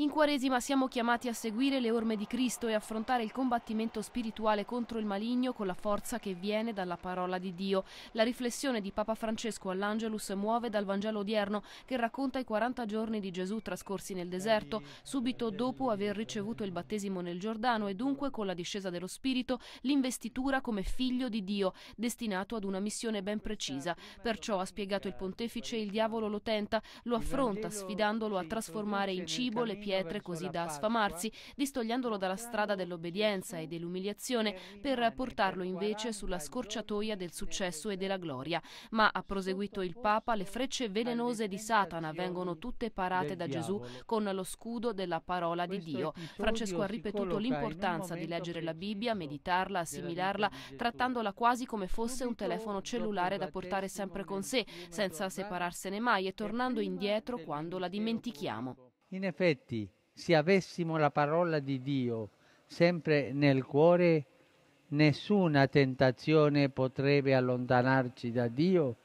In Quaresima siamo chiamati a seguire le orme di Cristo e affrontare il combattimento spirituale contro il maligno con la forza che viene dalla parola di Dio. La riflessione di Papa Francesco all'Angelus muove dal Vangelo odierno che racconta i 40 giorni di Gesù trascorsi nel deserto, subito dopo aver ricevuto il battesimo nel Giordano e dunque con la discesa dello Spirito l'investitura come figlio di Dio, destinato ad una missione ben precisa. Perciò, ha spiegato il pontefice, il diavolo lo tenta, lo affronta sfidandolo a trasformare in cibo le più pietre così da sfamarsi, distogliendolo dalla strada dell'obbedienza e dell'umiliazione per portarlo invece sulla scorciatoia del successo e della gloria. Ma, ha proseguito il Papa, le frecce velenose di Satana vengono tutte parate da Gesù con lo scudo della parola di Dio. Francesco ha ripetuto l'importanza di leggere la Bibbia, meditarla, assimilarla, trattandola quasi come fosse un telefono cellulare da portare sempre con sé, senza separarsene mai e tornando indietro quando la dimentichiamo. In effetti, se avessimo la parola di Dio sempre nel cuore, nessuna tentazione potrebbe allontanarci da Dio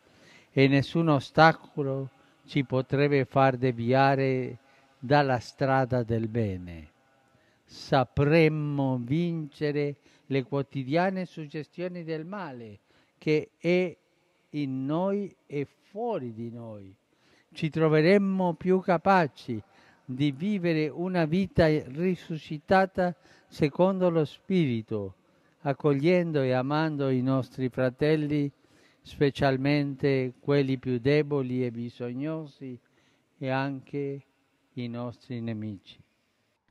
e nessun ostacolo ci potrebbe far deviare dalla strada del bene. Sapremmo vincere le quotidiane suggestioni del male che è in noi e fuori di noi. Ci troveremmo più capaci di vivere una vita risuscitata secondo lo Spirito, accogliendo e amando i nostri fratelli, specialmente quelli più deboli e bisognosi, e anche i nostri nemici.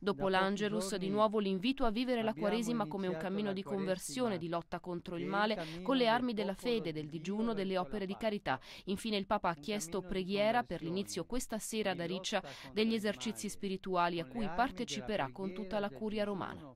Dopo l'Angelus, di nuovo l'invito a vivere la Quaresima come un cammino di conversione, di lotta contro il male, con le armi della fede, del digiuno, delle opere di carità. Infine il Papa ha chiesto preghiera per l'inizio questa sera ad Ariccia degli esercizi spirituali a cui parteciperà con tutta la curia romana.